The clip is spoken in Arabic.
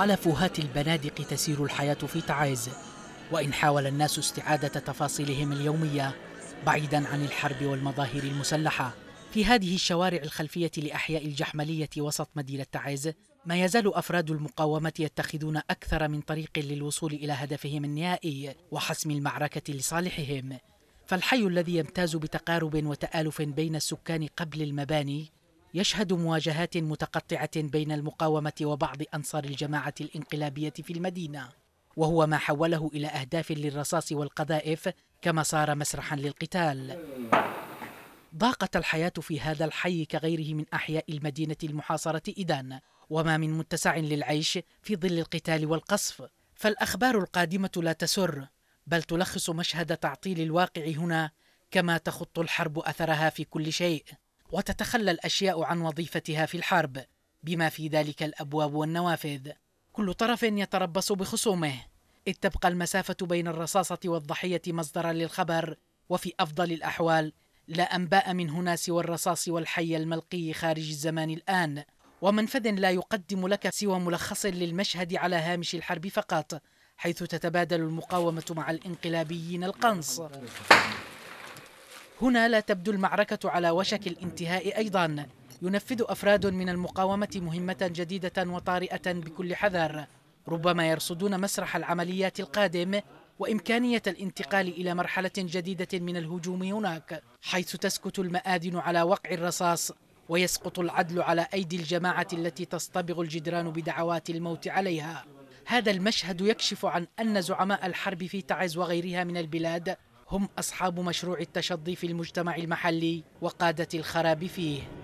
على فوهات البنادق تسير الحياة في تعز وإن حاول الناس استعادة تفاصيلهم اليومية بعيدا عن الحرب والمظاهر المسلحة في هذه الشوارع الخلفية لأحياء الجحملية وسط مدينة تعز ما يزال أفراد المقاومة يتخذون أكثر من طريق للوصول إلى هدفهم النهائي وحسم المعركة لصالحهم فالحي الذي يمتاز بتقارب وتآلف بين السكان قبل المباني يشهد مواجهات متقطعة بين المقاومة وبعض أنصار الجماعة الانقلابية في المدينة وهو ما حوله إلى أهداف للرصاص والقذائف كما صار مسرحا للقتال ضاقت الحياة في هذا الحي كغيره من أحياء المدينة المحاصرة إذن وما من متسع للعيش في ظل القتال والقصف فالأخبار القادمة لا تسر بل تلخص مشهد تعطيل الواقع هنا كما تخط الحرب أثرها في كل شيء وتتخلى الاشياء عن وظيفتها في الحرب بما في ذلك الابواب والنوافذ كل طرف يتربص بخصومه اذ تبقى المسافه بين الرصاصه والضحيه مصدرا للخبر وفي افضل الاحوال لا انباء من هنا سوى الرصاص والحي الملقي خارج الزمان الان ومنفذ لا يقدم لك سوى ملخص للمشهد على هامش الحرب فقط حيث تتبادل المقاومه مع الانقلابيين القنص هنا لا تبدو المعركة على وشك الانتهاء أيضا ينفذ أفراد من المقاومة مهمة جديدة وطارئة بكل حذر ربما يرصدون مسرح العمليات القادم وإمكانية الانتقال إلى مرحلة جديدة من الهجوم هناك حيث تسكت المآذن على وقع الرصاص ويسقط العدل على أيدي الجماعة التي تصطبغ الجدران بدعوات الموت عليها هذا المشهد يكشف عن أن زعماء الحرب في تعز وغيرها من البلاد هم أصحاب مشروع التشظي في المجتمع المحلي وقادة الخراب فيه